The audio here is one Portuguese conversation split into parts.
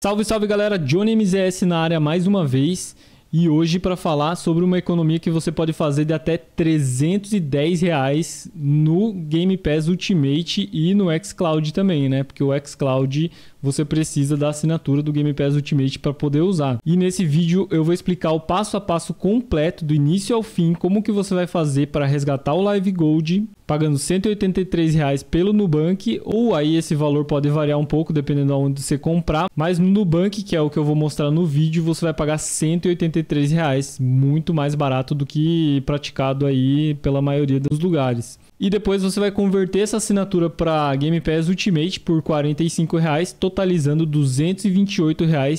Salve, salve galera, Johnny MZS na área mais uma vez e hoje para falar sobre uma economia que você pode fazer de até 310 reais no Game Pass Ultimate e no xCloud também, né? Porque o xCloud você precisa da assinatura do Game Pass Ultimate para poder usar. E nesse vídeo eu vou explicar o passo a passo completo do início ao fim como que você vai fazer para resgatar o Live Gold pagando R$ 183 pelo Nubank, ou aí esse valor pode variar um pouco dependendo de onde você comprar, mas no Nubank, que é o que eu vou mostrar no vídeo, você vai pagar R$ 183, muito mais barato do que praticado aí pela maioria dos lugares. E depois você vai converter essa assinatura para Game Pass Ultimate por R$ totalizando R$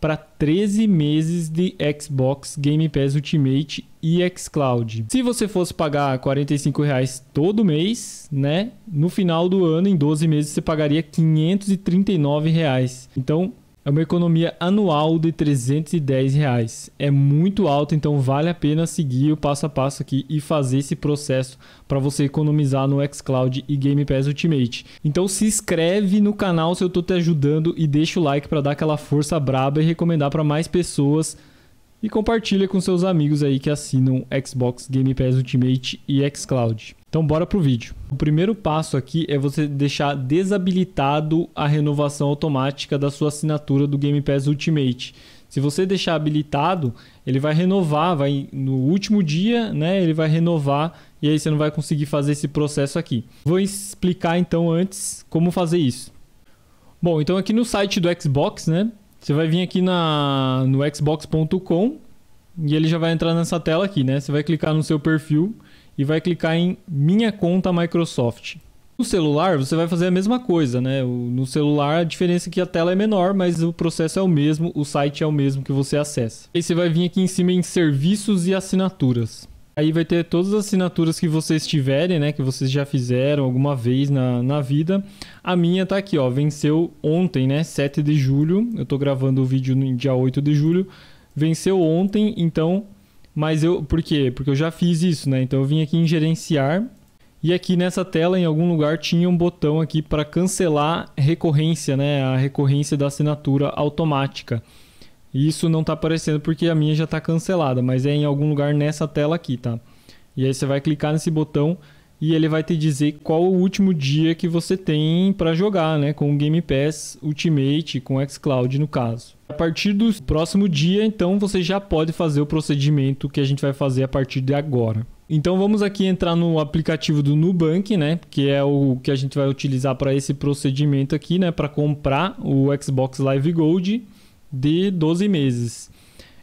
para 13 meses de Xbox Game Pass Ultimate e xCloud. Se você fosse pagar R$ todo mês, né, no final do ano, em 12 meses, você pagaria R$ Então, é uma economia anual de 310 reais. É muito alto, então vale a pena seguir o passo a passo aqui e fazer esse processo para você economizar no xCloud e Game Pass Ultimate. Então se inscreve no canal se eu estou te ajudando e deixa o like para dar aquela força braba e recomendar para mais pessoas e compartilha com seus amigos aí que assinam Xbox Game Pass Ultimate e xCloud. Então bora pro vídeo. O primeiro passo aqui é você deixar desabilitado a renovação automática da sua assinatura do Game Pass Ultimate. Se você deixar habilitado, ele vai renovar, vai no último dia, né? Ele vai renovar e aí você não vai conseguir fazer esse processo aqui. Vou explicar então antes como fazer isso. Bom, então aqui no site do Xbox, né? Você vai vir aqui na, no xbox.com e ele já vai entrar nessa tela aqui, né? Você vai clicar no seu perfil e vai clicar em Minha Conta Microsoft. No celular, você vai fazer a mesma coisa, né? No celular, a diferença é que a tela é menor, mas o processo é o mesmo, o site é o mesmo que você acessa. E você vai vir aqui em cima em serviços e assinaturas. Aí vai ter todas as assinaturas que vocês tiverem, né? Que vocês já fizeram alguma vez na, na vida. A minha tá aqui, ó. Venceu ontem, né? 7 de julho. Eu tô gravando o vídeo no dia 8 de julho. Venceu ontem, então. Mas eu. Por quê? Porque eu já fiz isso, né? Então eu vim aqui em gerenciar. E aqui nessa tela, em algum lugar, tinha um botão aqui para cancelar recorrência, né? A recorrência da assinatura automática isso não está aparecendo porque a minha já está cancelada, mas é em algum lugar nessa tela aqui, tá? E aí você vai clicar nesse botão e ele vai te dizer qual o último dia que você tem para jogar, né? Com o Game Pass Ultimate, com o xCloud no caso. A partir do próximo dia, então, você já pode fazer o procedimento que a gente vai fazer a partir de agora. Então vamos aqui entrar no aplicativo do Nubank, né? Que é o que a gente vai utilizar para esse procedimento aqui, né? Para comprar o Xbox Live Gold de 12 meses.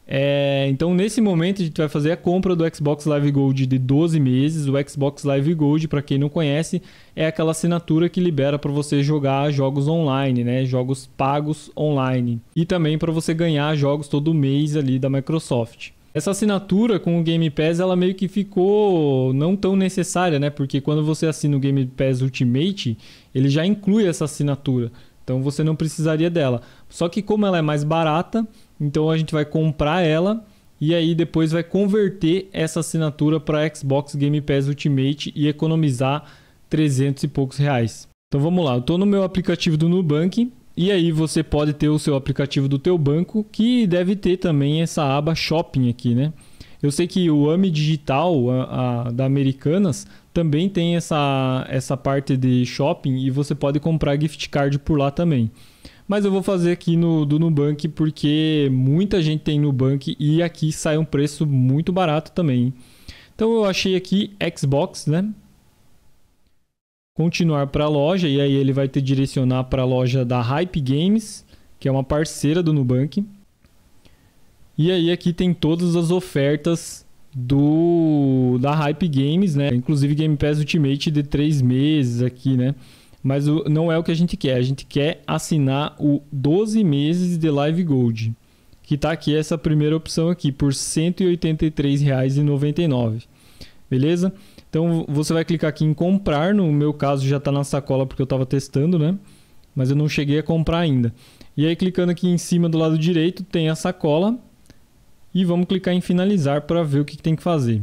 É, então, nesse momento, a gente vai fazer a compra do Xbox Live Gold de 12 meses. O Xbox Live Gold, para quem não conhece, é aquela assinatura que libera para você jogar jogos online, né? jogos pagos online. E também para você ganhar jogos todo mês ali da Microsoft. Essa assinatura com o Game Pass, ela meio que ficou não tão necessária, né? Porque quando você assina o Game Pass Ultimate, ele já inclui essa assinatura. Então você não precisaria dela. Só que como ela é mais barata, então a gente vai comprar ela e aí depois vai converter essa assinatura para Xbox Game Pass Ultimate e economizar 300 e poucos reais. Então vamos lá, eu estou no meu aplicativo do Nubank e aí você pode ter o seu aplicativo do teu banco que deve ter também essa aba Shopping aqui, né? Eu sei que o AMI Digital a, a, da Americanas também tem essa, essa parte de shopping e você pode comprar gift card por lá também. Mas eu vou fazer aqui no do Nubank porque muita gente tem Nubank e aqui sai um preço muito barato também. Então eu achei aqui Xbox, né? Continuar para a loja e aí ele vai te direcionar para a loja da Hype Games, que é uma parceira do Nubank. E aí aqui tem todas as ofertas do da Hype Games, né? Inclusive Game Pass Ultimate de três meses aqui, né? Mas não é o que a gente quer. A gente quer assinar o 12 meses de Live Gold, que tá aqui essa primeira opção aqui por R$ 183,99. Beleza? Então você vai clicar aqui em comprar, no meu caso já está na sacola porque eu estava testando, né? Mas eu não cheguei a comprar ainda. E aí clicando aqui em cima do lado direito tem a sacola e vamos clicar em finalizar para ver o que, tem que fazer.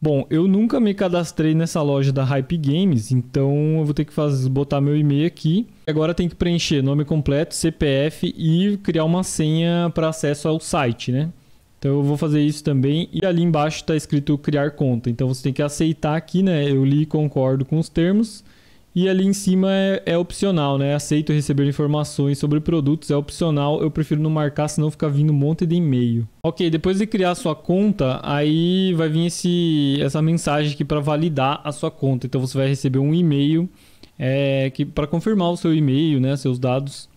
Bom, eu nunca me cadastrei nessa loja da Hype Games, então eu vou ter que fazer, botar meu e-mail aqui. Agora tem que preencher nome completo, CPF e criar uma senha para acesso ao site, né? Então eu vou fazer isso também e ali embaixo está escrito criar conta. Então você tem que aceitar aqui, né? Eu li e concordo com os termos. E ali em cima é, é, opcional, né? Aceito receber informações sobre produtos, é opcional. Eu prefiro não marcar, senão fica vindo um monte de e-mail. Ok, depois de criar sua conta, aí vai vir esse, essa mensagem aqui para validar a sua conta. Então você vai receber um e-mail é, para confirmar o seu e-mail, né? Seus dados.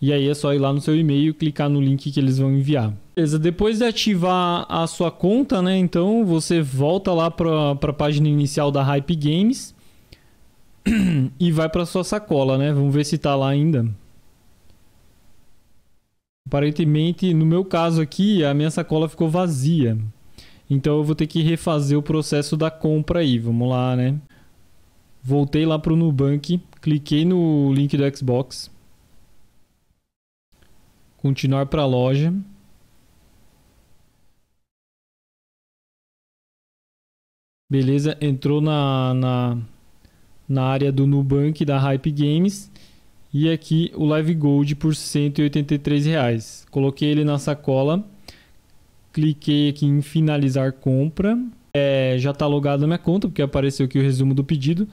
E aí é só ir lá no seu e-mail, clicar no link que eles vão enviar. Beleza, depois de ativar a sua conta, né? Então você volta lá para a página inicial da Hype Games e vai para sua sacola, né? Vamos ver se tá lá ainda. Aparentemente, no meu caso aqui, a minha sacola ficou vazia. Então eu vou ter que refazer o processo da compra aí. Vamos lá, né? Voltei lá pro Nubank, cliquei no link do Xbox. Continuar para a loja. Beleza, entrou na, na na área do Nubank da Hype Games. E aqui o Live Gold por R$ 183. Reais. Coloquei ele na sacola, cliquei aqui em finalizar compra. É, já está logado na minha conta, porque apareceu aqui o resumo do pedido.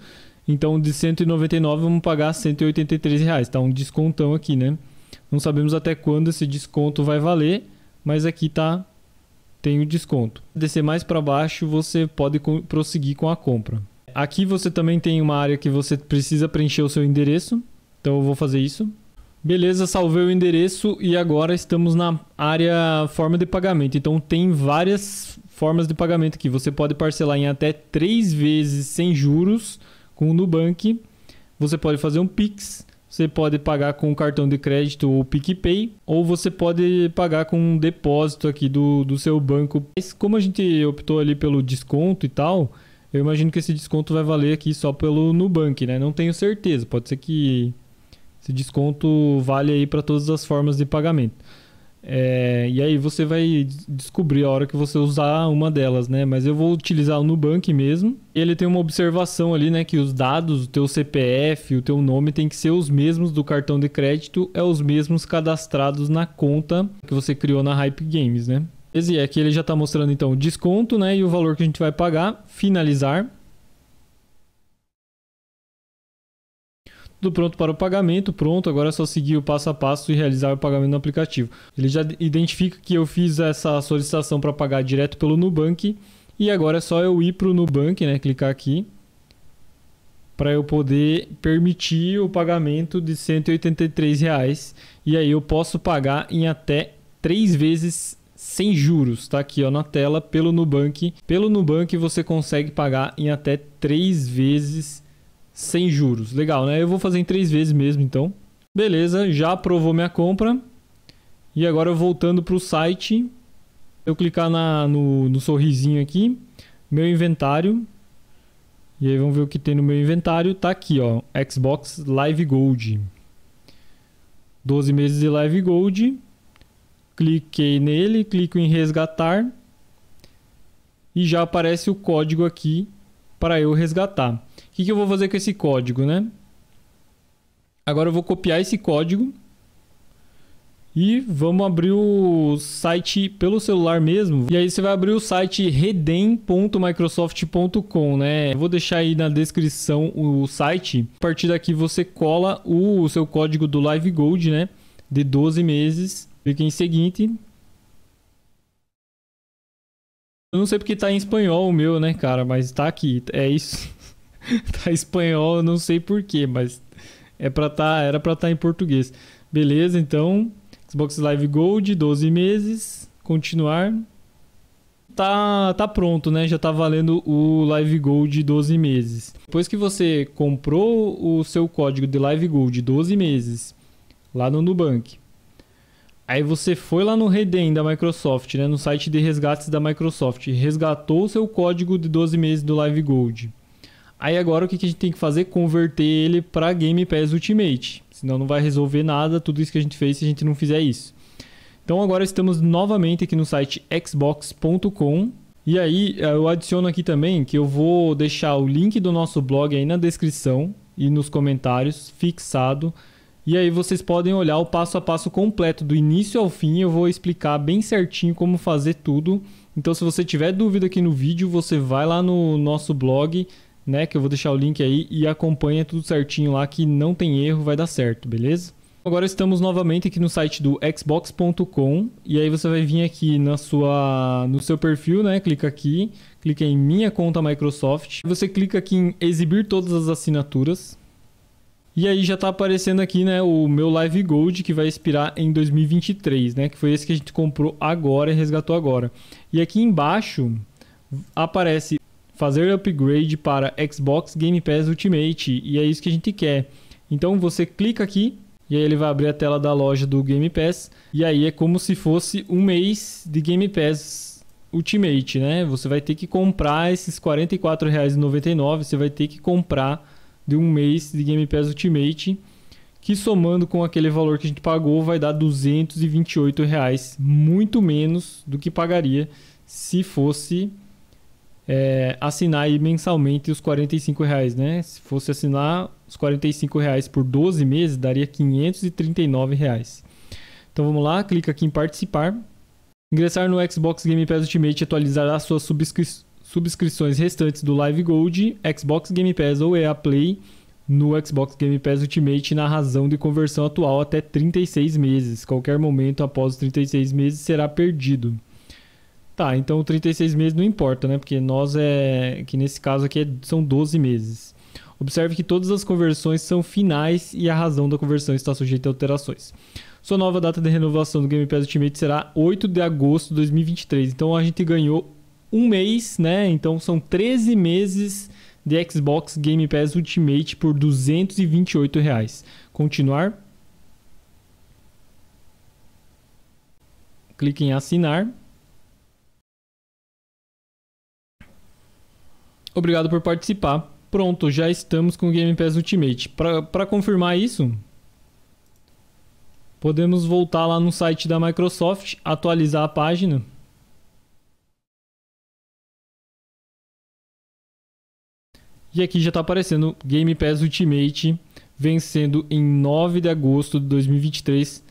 Então de 199 vamos pagar 183 reais. está um descontão aqui, né? Não sabemos até quando esse desconto vai valer, mas aqui tá tem o desconto. Descer mais para baixo, você pode prosseguir com a compra aqui você também tem uma área que você precisa preencher o seu endereço. Então eu vou fazer isso. Beleza, salvei o endereço e agora estamos na área forma de pagamento. Então tem várias formas de pagamento aqui. Você pode parcelar em até três vezes sem juros com o Nubank. Você pode fazer um Pix. Você pode pagar com cartão de crédito ou PicPay, ou você pode pagar com um depósito aqui do, do seu banco. Mas como a gente optou ali pelo desconto e tal, eu imagino que esse desconto vai valer aqui só pelo Nubank, né? Não tenho certeza. Pode ser que esse desconto vale aí para todas as formas de pagamento. É, e aí você vai descobrir a hora que você usar uma delas, né? Mas eu vou utilizar o Nubank mesmo. Ele tem uma observação ali, né? Que os dados, o teu CPF, o teu nome tem que ser os mesmos do cartão de crédito, é os mesmos cadastrados na conta que você criou na Hype Games, né? E aqui ele já está mostrando então o desconto né, e o valor que a gente vai pagar. Finalizar. Tudo pronto para o pagamento, pronto. Agora é só seguir o passo a passo e realizar o pagamento no aplicativo. Ele já identifica que eu fiz essa solicitação para pagar direto pelo Nubank. E agora é só eu ir para o Nubank, né, clicar aqui, para eu poder permitir o pagamento de R$ 183. Reais, e aí eu posso pagar em até três vezes sem juros, tá aqui ó, na tela, pelo Nubank. Pelo Nubank você consegue pagar em até três vezes sem juros. Legal, né? Eu vou fazer em três vezes mesmo, então. Beleza, já aprovou minha compra. E agora voltando para o site, eu clicar na, no, no sorrisinho aqui, meu inventário. E aí vamos ver o que tem no meu inventário. Tá aqui, ó, Xbox Live Gold. 12 meses de Live Gold cliquei nele, clico em resgatar e já aparece o código aqui para eu resgatar. O que, que eu vou fazer com esse código, né? Agora eu vou copiar esse código e vamos abrir o site pelo celular mesmo. E aí você vai abrir o site redem.microsoft.com, né? vou deixar aí na descrição o site. A partir daqui você cola o seu código do Live Gold, né? De 12 meses Clique em seguinte. Eu não sei porque tá em espanhol o meu, né, cara? Mas tá aqui. É isso. tá em espanhol, eu não sei porquê, mas é pra tá, era pra estar tá em português. Beleza, então. Xbox Live Gold, 12 meses. Continuar. Tá, tá pronto, né? Já tá valendo o Live Gold 12 meses. Depois que você comprou o seu código de Live Gold 12 meses lá no Nubank, Aí você foi lá no Redem da Microsoft, né, no site de resgates da Microsoft, resgatou o seu código de 12 meses do Live Gold. Aí agora o que a gente tem que fazer? Converter ele para Game Pass Ultimate. Senão não vai resolver nada tudo isso que a gente fez se a gente não fizer isso. Então agora estamos novamente aqui no site xbox.com. E aí eh, eu adiciono aqui também que eu vou deixar o link do nosso blog aí na descrição e nos comentários fixado e aí vocês podem olhar o passo a passo completo, do início ao fim. Eu vou explicar bem certinho como fazer tudo. Então, se você tiver dúvida aqui no vídeo, você vai lá no nosso blog, né? Que eu vou deixar o link aí e acompanha tudo certinho lá, que não tem erro, vai dar certo, beleza? Agora estamos novamente aqui no site do xbox.com e aí você vai vir aqui na sua, no seu perfil, né? Clica aqui, clica em minha conta Microsoft. Você clica aqui em exibir todas as assinaturas. E aí já está aparecendo aqui, né, o meu Live Gold que vai expirar em 2023, né, que foi esse que a gente comprou agora e resgatou agora. E aqui embaixo aparece fazer upgrade para Xbox Game Pass Ultimate, e é isso que a gente quer. Então você clica aqui e aí ele vai abrir a tela da loja do Game Pass e aí é como se fosse um mês de Game Pass Ultimate, né? Você vai ter que comprar esses R$ 44,99, você vai ter que comprar de um mês de Game Pass Ultimate, que somando com aquele valor que a gente pagou vai dar 228 reais, muito menos do que pagaria se fosse é, assinar mensalmente os 45 reais, né? Se fosse assinar os 45 reais por 12 meses, daria 539 reais. Então vamos lá, clica aqui em participar. Ingressar no Xbox Game Pass Ultimate atualizará sua subscrição subscrições restantes do Live Gold, Xbox Game Pass ou EA Play no Xbox Game Pass Ultimate na razão de conversão atual até 36 meses. Qualquer momento após 36 meses será perdido. Tá, então 36 meses não importa, né? Porque nós é que nesse caso aqui é... são 12 meses. Observe que todas as conversões são finais e a razão da conversão está sujeita a alterações. Sua nova data de renovação do Game Pass Ultimate será 8 de agosto de 2023. Então a gente ganhou um mês, né? Então são 13 meses de Xbox Game Pass Ultimate por 228 reais. Continuar. Clique em assinar. Obrigado por participar. Pronto, já estamos com o Game Pass Ultimate. Para confirmar isso, podemos voltar lá no site da Microsoft, atualizar a página. E aqui já está aparecendo Game Pass Ultimate vencendo em 9 de agosto de 2023.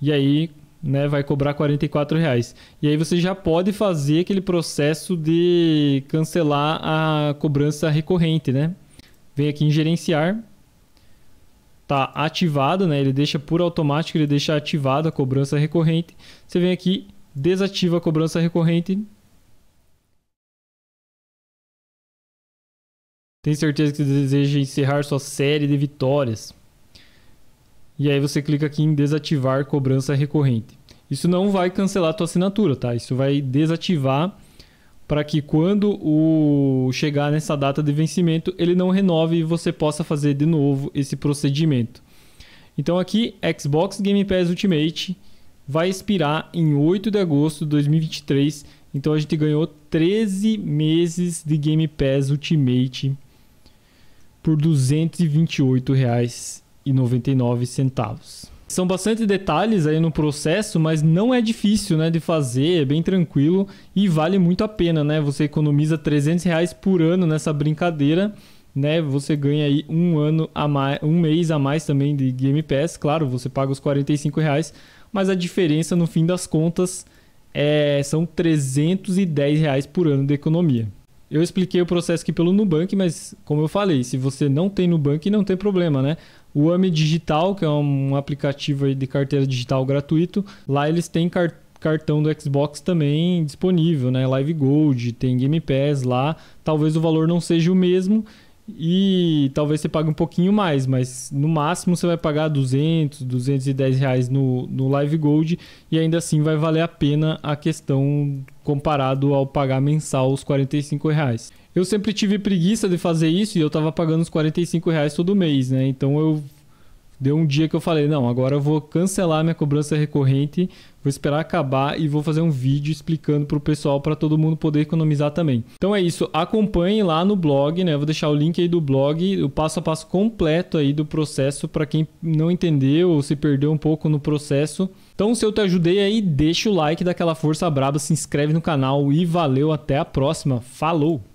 E aí, né, vai cobrar 44 reais. E aí você já pode fazer aquele processo de cancelar a cobrança recorrente, né? Vem aqui em gerenciar. Tá ativado, né? Ele deixa por automático, ele deixa ativada a cobrança recorrente. Você vem aqui, desativa a cobrança recorrente Tem certeza que deseja encerrar sua série de vitórias. E aí você clica aqui em desativar cobrança recorrente. Isso não vai cancelar a tua assinatura, tá? Isso vai desativar para que quando o chegar nessa data de vencimento, ele não renove e você possa fazer de novo esse procedimento. Então aqui, Xbox Game Pass Ultimate vai expirar em 8 de agosto de 2023. Então a gente ganhou 13 meses de Game Pass Ultimate por R$ 228,99. São bastante detalhes aí no processo, mas não é difícil, né, de fazer, é bem tranquilo e vale muito a pena, né? Você economiza 300 reais por ano nessa brincadeira, né? Você ganha aí um ano a mais, um mês a mais também de Game Pass, claro, você paga os 45 reais, mas a diferença no fim das contas é, são 310 reais por ano de economia. Eu expliquei o processo aqui pelo Nubank, mas como eu falei, se você não tem Nubank, não tem problema, né? O AME Digital, que é um aplicativo de carteira digital gratuito, lá eles têm car cartão do Xbox também disponível, né? Live Gold, tem Game Pass lá. Talvez o valor não seja o mesmo, e talvez você pague um pouquinho mais, mas no máximo você vai pagar 200, 210 reais no, no Live Gold e ainda assim vai valer a pena a questão comparado ao pagar mensal os 45 reais. Eu sempre tive preguiça de fazer isso e eu estava pagando os 45 reais todo mês, né? Então eu Deu um dia que eu falei, não, agora eu vou cancelar minha cobrança recorrente, vou esperar acabar e vou fazer um vídeo explicando para o pessoal para todo mundo poder economizar também. Então é isso, acompanhe lá no blog, né? vou deixar o link aí do blog, o passo a passo completo aí do processo para quem não entendeu ou se perdeu um pouco no processo. Então se eu te ajudei aí, deixa o like daquela força braba, se inscreve no canal e valeu, até a próxima. Falou.